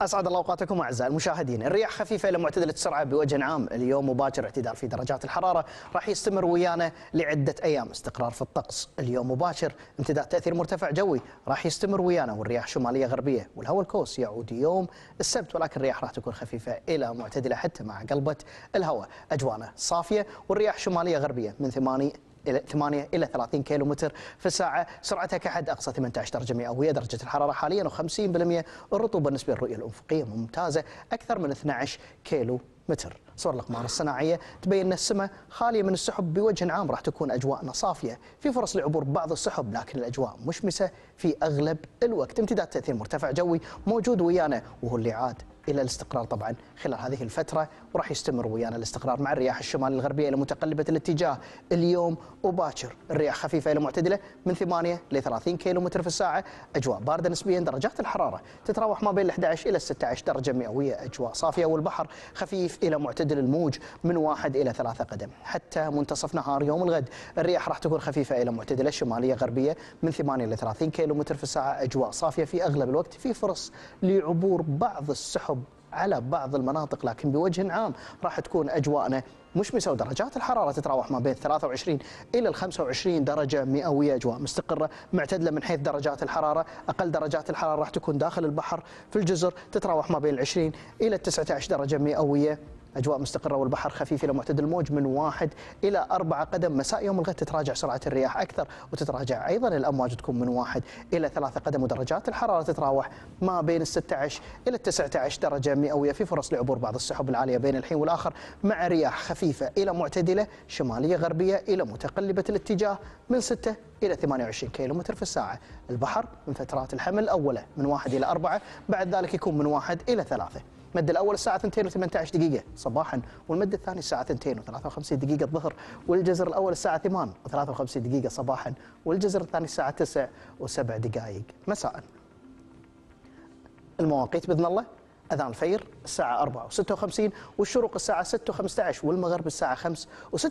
اسعد الله اوقاتكم اعزائي المشاهدين، الرياح خفيفه الى معتدله السرعه بوجه عام، اليوم مباشر اعتدال في درجات الحراره راح يستمر ويانا لعده ايام، استقرار في الطقس، اليوم مباشر امتداد تاثير مرتفع جوي راح يستمر ويانا والرياح شماليه غربيه والهواء الكوس يعود يوم السبت ولكن الرياح راح تكون خفيفه الى معتدله حتى مع قلبه الهواء، اجوانا صافيه والرياح شماليه غربيه من 8 الى 8 الى 30 كيلو متر في الساعه، سرعتها كحد اقصى 18 درجه مئويه، درجه الحراره حاليا و50% الرطوبه بالنسبه للرؤيه الافقيه ممتازه اكثر من 12 كيلو متر صور الاقمار الصناعيه تبين ان السماء خاليه من السحب بوجه عام راح تكون اجواءنا صافيه في فرص لعبور بعض السحب لكن الاجواء مشمسه في اغلب الوقت امتداد تاثير مرتفع جوي موجود ويانا وهو اللي عاد الى الاستقرار طبعا خلال هذه الفتره وراح يستمر ويانا الاستقرار مع الرياح الشمال الغربيه الى متقلبه الاتجاه اليوم وباكر الرياح خفيفه الى معتدله من 8 ل 30 كيلو متر في الساعه اجواء بارده نسبيا درجات الحراره تتراوح ما بين 11 الى 16 درجه مئويه اجواء صافيه والبحر خفيف الى معتدل الموج من 1 الى 3 قدم حتى منتصف نهار يوم الغد الرياح راح تكون خفيفه الى معتدله شماليه غربيه من 8 الى 30 كيلو متر في الساعه اجواء صافيه في اغلب الوقت في فرص لعبور بعض السحب على بعض المناطق لكن بوجه عام راح تكون أجواءنا مشمسة ودرجات الحرارة تتراوح ما بين 23 إلى 25 درجة مئوية أجواء مستقرة معتدلة من حيث درجات الحرارة أقل درجات الحرارة راح تكون داخل البحر في الجزر تتراوح ما بين 20 إلى 19 درجة مئوية أجواء مستقرة والبحر خفيف إلى معتدل الموج من واحد إلى أربعة قدم مساء يوم الغد تتراجع سرعة الرياح أكثر وتتراجع أيضا الأمواج تكون من واحد إلى ثلاثة قدم ودرجات الحرارة تتراوح ما بين ال 16 إلى ال 19 درجة مئوية في فرص لعبور بعض السحب العالية بين الحين والآخر مع رياح خفيفة إلى معتدلة شمالية غربية إلى متقلبة الاتجاه من 6 إلى 28 كيلومتر في الساعة البحر من فترات الحمل أولة من واحد إلى أربعة بعد ذلك يكون من واحد إلى ثلاثة المد الاول الساعه 2 و18 دقيقه صباحا والمد الثاني الساعه 2 و53 دقيقه الظهر والجزر الاول الساعه 8 و53 دقيقه صباحا والجزر الثاني الساعه 9 و7 دقائق مساء المواقيت باذن الله اذان الفير الساعه 4 و56 والشروق الساعه 6 و15 والمغرب الساعه 5 و46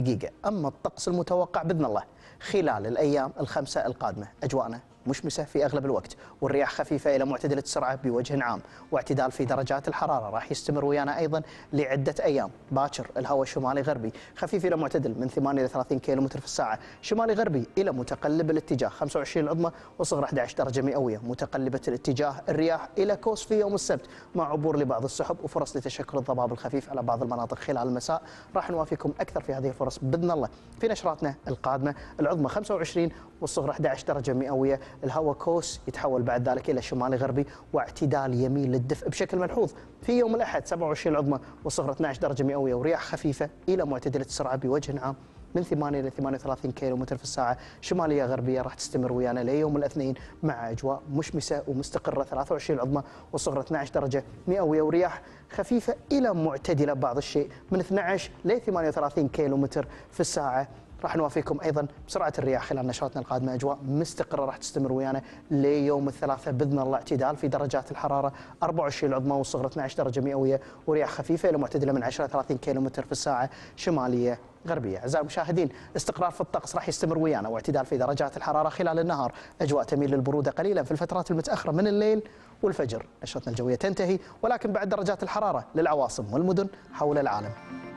دقيقه اما الطقس المتوقع باذن الله خلال الأيام الخمسة القادمة أجواءنا مشمسة في أغلب الوقت والرياح خفيفة إلى معتدلة السرعة بوجه عام واعتدال في درجات الحرارة راح يستمر ويانا أيضا لعدة أيام باكر الهواء شمالي غربي خفيف إلى معتدل من 8 إلى 30 متر في الساعة شمالي غربي إلى متقلب الاتجاه 25 العظمى وصغر 11 درجة مئوية متقلبة الاتجاه الرياح إلى كوس في يوم السبت مع عبور لبعض السحب وفرص لتشكل الضباب الخفيف على بعض المناطق خلال المساء راح نوافيكم أكثر في هذه الفرص بإذن الله في نشراتنا القادمة العظمى 25 والصغرى 11 درجة مئوية الهواء كوس يتحول بعد ذلك إلى شمالي غربي واعتدال يميل للدفء بشكل ملحوظ في يوم الأحد 27 العظمى والصغرى 12 درجة مئوية ورياح خفيفة إلى معتدلة السرعة بوجه عام من 8 إلى 38 متر في الساعة شمالية غربية راح تستمر ويانا ليوم الاثنين مع أجواء مشمسة ومستقرة 23 العظمى والصغرى 12 درجة مئوية ورياح خفيفة إلى معتدلة بعض الشيء من 12 ل 38 متر في الساعة راح نوافيكم ايضا بسرعه الرياح خلال نشرتنا القادمه اجواء مستقره راح تستمر ويانا ليوم الثلاثاء باذن الله اعتدال في درجات الحراره 24 العظمى والصغرى 12 درجه مئويه ورياح خفيفه الى معتدله من 10 30 كيلو متر في الساعه شماليه غربية أعزائي المشاهدين استقرار في الطقس راح يستمر ويانا واعتدال في درجات الحرارة خلال النهار أجواء تميل للبرودة قليلا في الفترات المتأخرة من الليل والفجر نشرتنا الجوية تنتهي ولكن بعد درجات الحرارة للعواصم والمدن حول العالم